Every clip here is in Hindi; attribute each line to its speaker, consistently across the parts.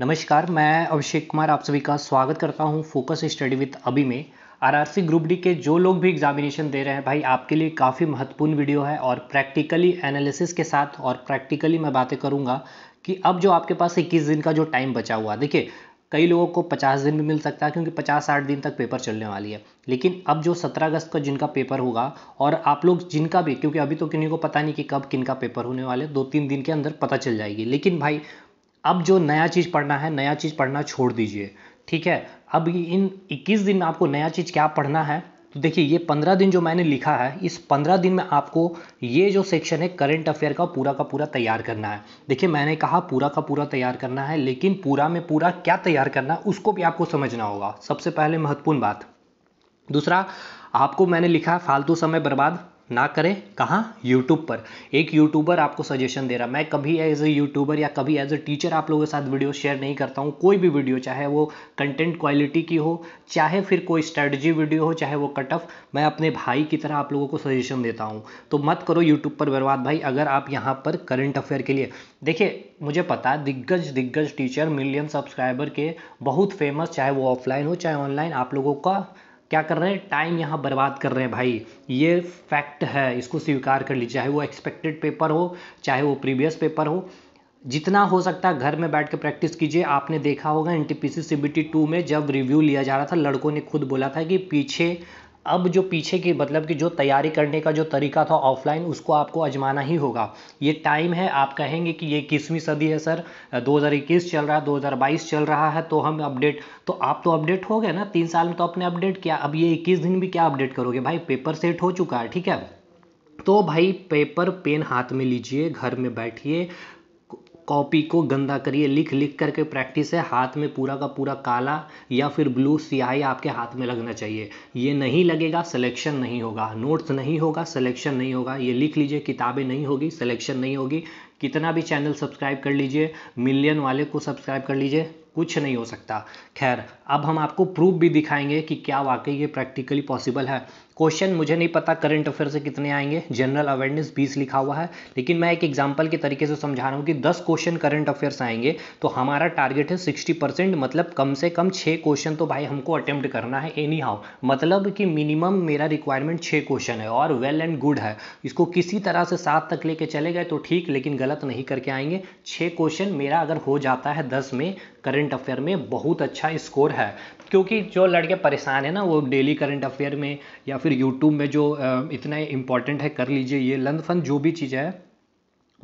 Speaker 1: नमस्कार मैं अभिषेक कुमार आप सभी का स्वागत करता हूं फोकस स्टडी विद अभी में आरआरसी ग्रुप डी के जो लोग भी एग्जामिनेशन दे रहे हैं भाई आपके लिए काफ़ी महत्वपूर्ण वीडियो है और प्रैक्टिकली एनालिसिस के साथ और प्रैक्टिकली मैं बातें करूंगा कि अब जो आपके पास 21 दिन का जो टाइम बचा हुआ देखिए कई लोगों को 50 दिन भी मिल सकता है क्योंकि 50 साठ दिन तक पेपर चलने वाली है लेकिन अब जो 17 अगस्त का जिनका पेपर होगा और आप लोग जिनका भी क्योंकि अभी तो किन्हीं को पता नहीं कि कब किनका पेपर होने वाले दो तीन दिन के अंदर पता चल जाएगी लेकिन भाई अब जो नया चीज़ पढ़ना है नया चीज़ पढ़ना छोड़ दीजिए ठीक है अब इन 21 दिन में आपको नया चीज़ क्या पढ़ना है तो देखिए ये 15 दिन जो मैंने लिखा है इस 15 दिन में आपको ये जो सेक्शन है करंट अफेयर का पूरा का पूरा तैयार करना है देखिए मैंने कहा पूरा का पूरा तैयार करना है लेकिन पूरा में पूरा क्या तैयार करना है उसको भी आपको समझना होगा सबसे पहले महत्वपूर्ण बात दूसरा आपको मैंने लिखा फालतू समय बर्बाद ना करें कहाँ यूट्यूब पर एक यूट्यूबर आपको सजेशन दे रहा मैं कभी एज ए यूट्यूबर या कभी एज ए टीचर आप लोगों के साथ वीडियो शेयर नहीं करता हूँ कोई भी वीडियो चाहे वो कंटेंट क्वालिटी की हो चाहे फिर कोई स्ट्रेटजी वीडियो हो चाहे वो कट ऑफ मैं अपने भाई की तरह आप लोगों को सजेशन देता हूँ तो मत करो यूट्यूब पर बर्बाद भाई अगर आप यहाँ पर करंट अफेयर के लिए देखिए मुझे पता है दिग्गज दिग्गज टीचर मिलियन सब्सक्राइबर के बहुत फेमस चाहे वो ऑफलाइन हो चाहे ऑनलाइन आप लोगों का क्या कर रहे हैं टाइम यहाँ बर्बाद कर रहे हैं भाई ये फैक्ट है इसको स्वीकार कर लीजिए चाहे वो एक्सपेक्टेड पेपर हो चाहे वो प्रीवियस पेपर हो जितना हो सकता है घर में बैठ कर प्रैक्टिस कीजिए आपने देखा होगा एन टी पी टू में जब रिव्यू लिया जा रहा था लड़कों ने खुद बोला था कि पीछे अब जो पीछे की मतलब कि जो तैयारी करने का जो तरीका था ऑफलाइन उसको आपको आजमाना ही होगा ये टाइम है आप कहेंगे कि ये इक्कीसवीं सदी है सर 2021 चल रहा है 2022 चल रहा है तो हम अपडेट तो आप तो अपडेट हो गए ना तीन साल में तो आपने अपडेट किया अब ये इक्कीस दिन भी क्या अपडेट करोगे भाई पेपर सेट हो चुका है ठीक है तो भाई पेपर पेन हाथ में लीजिए घर में बैठिए कॉपी को गंदा करिए लिख लिख करके प्रैक्टिस है हाथ में पूरा का पूरा काला या फिर ब्लू स्याही आपके हाथ में लगना चाहिए ये नहीं लगेगा सिलेक्शन नहीं होगा नोट्स नहीं होगा सिलेक्शन नहीं होगा ये लिख लीजिए किताबें नहीं होगी सिलेक्शन नहीं होगी कितना भी चैनल सब्सक्राइब कर लीजिए मिलियन वाले को सब्सक्राइब कर लीजिए कुछ नहीं हो सकता खैर अब हम आपको प्रूफ भी दिखाएंगे कि क्या वाकई ये प्रैक्टिकली पॉसिबल है क्वेश्चन मुझे नहीं पता करंट अफेयर से कितने आएंगे जनरल अवेयरनेस बीस लिखा हुआ है लेकिन मैं एक एग्जाम्पल के तरीके से समझा रहा हूँ कि दस क्वेश्चन करंट अफेयर से आएंगे तो हमारा टारगेट है सिक्सटी परसेंट मतलब कम से कम छः क्वेश्चन तो भाई हमको अटेम्प्ट करना है एनी हाउ मतलब कि मिनिमम मेरा रिक्वायरमेंट छः क्वेश्चन है और वेल एंड गुड है इसको किसी तरह से सात तक लेके चले गए तो ठीक लेकिन गलत नहीं करके आएंगे छः क्वेश्चन मेरा अगर हो जाता है दस में करंट अफेयर में बहुत अच्छा स्कोर है क्योंकि जो लड़के परेशान है ना वो डेली करंट अफेयर में या फिर YouTube में जो इतना इंपॉर्टेंट है कर लीजिए ये लंद फंद जो भी चीज़ है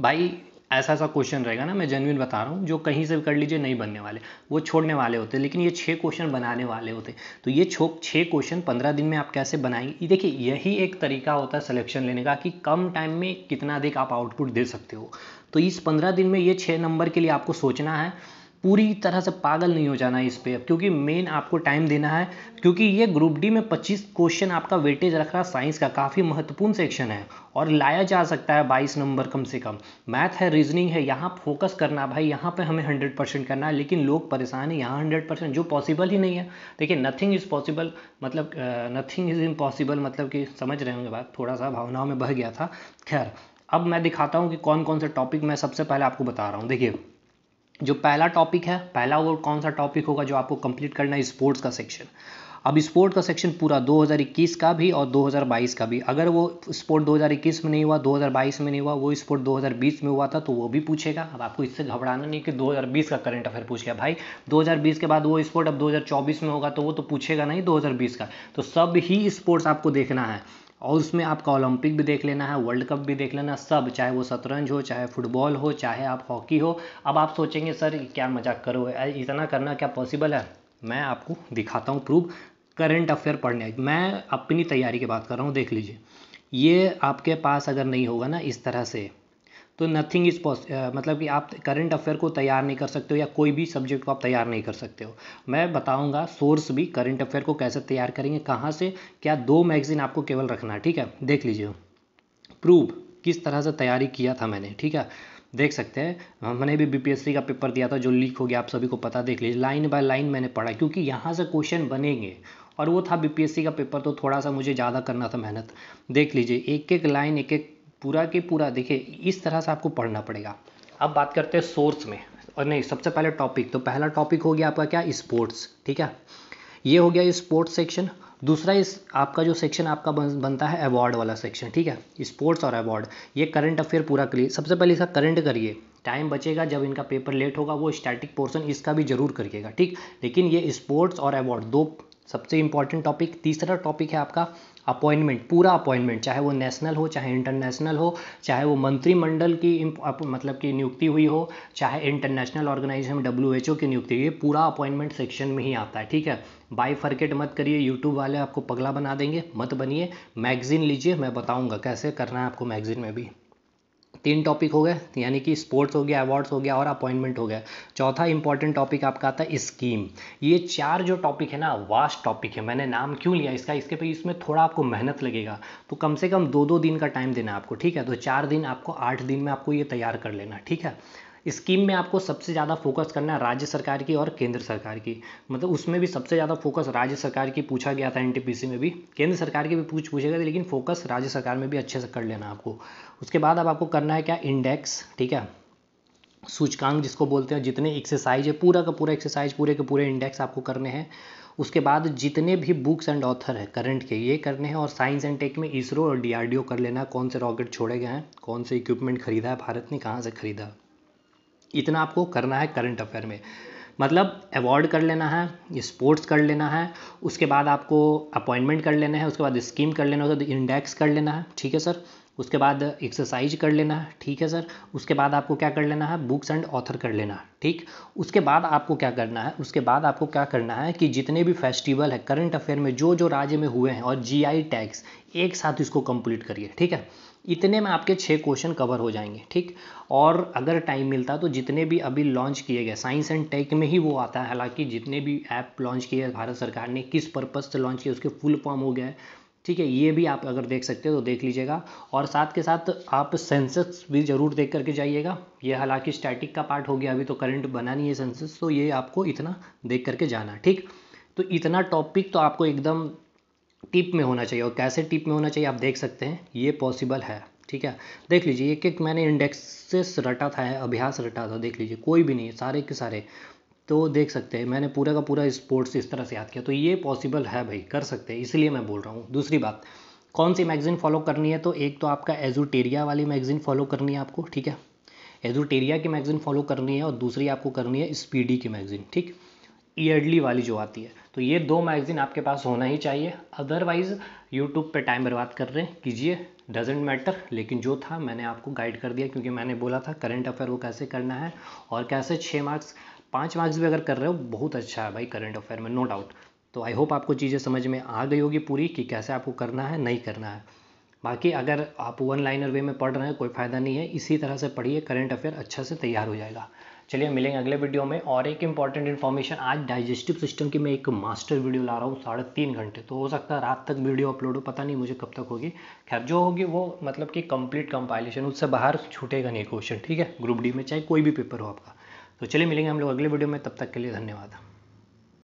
Speaker 1: भाई ऐसा ऐसा क्वेश्चन रहेगा ना मैं जेनविन बता रहा हूँ जो कहीं से भी कर लीजिए नहीं बनने वाले वो छोड़ने वाले होते लेकिन ये छः क्वेश्चन बनाने वाले होते तो ये छो छः क्वेश्चन पंद्रह दिन में आप कैसे बनाएंगे देखिए यही एक तरीका होता है सिलेक्शन लेने का कि कम टाइम में कितना अधिक आप आउटपुट दे सकते हो तो इस पंद्रह दिन में ये छः नंबर के लिए आपको सोचना है पूरी तरह से पागल नहीं हो जाना है इस पर क्योंकि मेन आपको टाइम देना है क्योंकि ये ग्रुप डी में 25 क्वेश्चन आपका वेटेज रख रहा है साइंस का काफ़ी महत्वपूर्ण सेक्शन है और लाया जा सकता है 22 नंबर कम से कम मैथ है रीजनिंग है यहाँ फोकस करना भाई यहाँ पे हमें 100 परसेंट करना है लेकिन लोग परेशान हैं यहाँ हंड्रेड परसेंट जो पॉसिबल ही नहीं है देखिए नथिंग इज़ पॉसिबल मतलब नथिंग इज़ इम्पॉसिबल मतलब कि समझ रहे होंगे बात थोड़ा सा भावनाओं में बह गया था खैर अब मैं दिखाता हूँ कि कौन कौन से टॉपिक मैं सबसे पहले आपको बता रहा हूँ देखिए जो पहला टॉपिक है पहला वो कौन सा टॉपिक होगा जो आपको कंप्लीट करना है स्पोर्ट्स का सेक्शन अब स्पोर्ट का सेक्शन पूरा 2021 का भी और 2022 का भी अगर वो स्पोर्ट 2021 में नहीं हुआ 2022 में नहीं हुआ वो स्पोर्ट 2020 में हुआ था तो वो भी पूछेगा अब आपको इससे घबराना नहीं कि 2020 का करंट अफेयर पूछ गया भाई 2020 के बाद वो स्पोर्ट अब 2024 में होगा तो वो तो पूछेगा नहीं 2020 का तो सब ही स्पोर्ट्स आपको देखना है और उसमें आपका ओलंपिक भी देख लेना है वर्ल्ड कप भी देख लेना सब चाहे वो शतरंज हो चाहे फुटबॉल हो चाहे आप हॉकी हो अब आप सोचेंगे सर क्या मजाक करो इतना करना क्या पॉसिबल है मैं आपको दिखाता हूँ प्रूफ करंट अफेयर पढ़ने मैं अपनी तैयारी की बात कर रहा हूँ देख लीजिए ये आपके पास अगर नहीं होगा ना इस तरह से तो नथिंग इज़ पॉस मतलब कि आप करंट अफेयर को तैयार नहीं कर सकते हो या कोई भी सब्जेक्ट को आप तैयार नहीं कर सकते हो मैं बताऊंगा सोर्स भी करंट अफेयर को कैसे तैयार करेंगे कहाँ से क्या दो मैगजीन आपको केवल रखना है ठीक है देख लीजिए प्रूव किस तरह से तैयारी किया था मैंने ठीक है देख सकते हैं हमने हाँ, भी बीपीएससी का पेपर दिया था जो लीक हो गया आप सभी को पता देख लीजिए लाइन बाय लाइन मैंने पढ़ा क्योंकि यहाँ से क्वेश्चन बनेंगे और वो था बीपीएससी का पेपर तो थोड़ा सा मुझे ज़्यादा करना था मेहनत देख लीजिए एक एक लाइन एक एक पूरा के पूरा देखिए इस तरह से आपको पढ़ना पड़ेगा अब बात करते हैं सोर्स में और नहीं सबसे पहले टॉपिक तो पहला टॉपिक हो गया आपका क्या स्पोर्ट्स ठीक है ये हो गया स्पोर्ट्स सेक्शन दूसरा इस आपका जो सेक्शन आपका बन, बनता है अवार्ड वाला सेक्शन ठीक है स्पोर्ट्स और अवार्ड ये करंट अफेयर पूरा करिए सबसे पहले इसका करंट करिए टाइम बचेगा जब इनका पेपर लेट होगा वो स्टैटिक पोर्शन इसका भी जरूर करिएगा ठीक लेकिन ये स्पोर्ट्स और अवार्ड दो सबसे इंपॉर्टेंट टॉपिक तीसरा टॉपिक है आपका अपॉइंटमेंट पूरा अपॉइंटमेंट चाहे वो नेशनल हो चाहे इंटरनेशनल हो चाहे वो मंत्रिमंडल की मतलब की नियुक्ति हुई हो चाहे इंटरनेशनल ऑर्गेनाइजेशन डब्ल्यू की नियुक्ति हुई पूरा अपॉइंटमेंट सेक्शन में ही आता है ठीक है बाई फर्केट मत करिए यूट्यूब वाले आपको पगला बना देंगे मत बनिए मैगजीन लीजिए मैं बताऊँगा कैसे करना है आपको मैगजीन में भी तीन टॉपिक हो गए यानी कि स्पोर्ट्स हो गया अवार्ड्स हो गया और अपॉइंटमेंट हो गया चौथा इंपॉर्टेंट टॉपिक आपका आता है स्कीम ये चार जो टॉपिक है ना वास्ट टॉपिक है मैंने नाम क्यों लिया इसका इसके पे इसमें थोड़ा आपको मेहनत लगेगा तो कम से कम दो दो दिन का टाइम देना आपको ठीक है तो चार दिन आपको आठ दिन में आपको ये तैयार कर लेना ठीक है स्कीम में आपको सबसे ज़्यादा फोकस करना है राज्य सरकार की और केंद्र सरकार की मतलब उसमें भी सबसे ज़्यादा फोकस राज्य सरकार की पूछा गया था एनटीपीसी में भी केंद्र सरकार की भी पूछ पूछेगा लेकिन फोकस राज्य सरकार में भी अच्छे से कर लेना आपको उसके बाद अब आपको करना है क्या इंडेक्स ठीक है सूचकांक जिसको बोलते हैं जितने एक्सरसाइज है पूरा का पूरा एक्सरसाइज पूरे के पूरे इंडेक्स आपको करने हैं उसके बाद जितने भी बुक्स एंड ऑथर है करंट के ये करने हैं और साइंस एंड टेक में इसरो और डीआरडीओ कर लेना कौन से रॉकेट छोड़े गए हैं कौन से इक्विपमेंट खरीदा है भारत ने कहाँ से खरीदा इतना आपको करना है करंट अफेयर में मतलब अवार्ड कर लेना है स्पोर्ट्स कर लेना है उसके बाद आपको अपॉइंटमेंट कर लेना है उसके बाद स्कीम कर लेना है इंडेक्स कर लेना है ठीक है सर उसके बाद एक्सरसाइज कर लेना है ठीक है सर उसके बाद आपको क्या कर लेना है बुक्स एंड ऑथर कर लेना है ठीक उसके बाद आपको क्या करना है उसके बाद आपको क्या करना है कि जितने भी फेस्टिवल है करंट अफेयर में जो जो राज्य में हुए हैं और जीआई टैक्स एक साथ इसको कंप्लीट करिए ठीक है इतने में आपके छः क्वेश्चन कवर हो जाएंगे ठीक और अगर टाइम मिलता तो जितने भी अभी लॉन्च किए गए साइंस एंड टेक में ही वो आता है हालांकि जितने भी ऐप लॉन्च किए भारत सरकार ने किस पर्पज़ से लॉन्च किए उसके फुल फॉर्म हो गया है ठीक है ये भी आप अगर देख सकते हो तो देख लीजिएगा और साथ के साथ आप सेंसस भी ज़रूर देख करके जाइएगा ये हालांकि स्टैटिक का पार्ट हो गया अभी तो करंट बना नहीं है सेंसस तो ये आपको इतना देख करके जाना ठीक तो इतना टॉपिक तो आपको एकदम टिप में होना चाहिए और कैसे टिप में होना चाहिए आप देख सकते हैं ये पॉसिबल है ठीक है देख लीजिए एक एक मैंने इंडेक्सेस रटा था अभ्यास रटा था देख लीजिए कोई भी नहीं सारे के सारे तो देख सकते हैं मैंने पूरा का पूरा स्पोर्ट्स इस तरह से याद किया तो ये पॉसिबल है भाई कर सकते हैं इसलिए मैं बोल रहा हूँ दूसरी बात कौन सी मैगजीन फॉलो करनी है तो एक तो आपका एजुटेरिया वाली मैगजीन फॉलो करनी है आपको ठीक है एजुटेरिया की मैगजीन फॉलो करनी है और दूसरी आपको करनी है स्पीडी की मैगजीन ठीक ईयरली वाली जो आती है तो ये दो मैगज़ीन आपके पास होना ही चाहिए अदरवाइज़ यूट्यूब पे टाइम बर्बाद कर रहे हैं कीजिए डजेंट मैटर लेकिन जो था मैंने आपको गाइड कर दिया क्योंकि मैंने बोला था करंट अफेयर वो कैसे करना है और कैसे छः मार्क्स पाँच मार्क्स भी अगर कर रहे हो बहुत अच्छा है भाई करंट अफेयर में नो डाउट तो आई होप आपको चीज़ें समझ में आ गई होगी पूरी कि कैसे आपको करना है नहीं करना है बाकी अगर आप वन लाइनर वे में पढ़ रहे हैं कोई फ़ायदा नहीं है इसी तरह से पढ़िए करंट अफेयर अच्छा से तैयार हो जाएगा चलिए मिलेंगे अगले वीडियो में और एक इंपॉर्टेंट इन्फॉर्मेशन आज डाइजेस्टिव सिस्टम की मैं एक मास्टर वीडियो ला रहा हूँ साढ़े तीन घंटे तो हो सकता है रात तक वीडियो अपलोड हो पता नहीं मुझे कब तक होगी खैर जो होगी वो मतलब कि कंप्लीट कंपाइलेशन उससे बाहर छूटेगा नहीं क्वेश्चन ठीक है ग्रुप डी में चाहे कोई भी पेपर हो आपका तो चलिए मिलेंगे हम लोग अगले वीडियो में तब तक के लिए धन्यवाद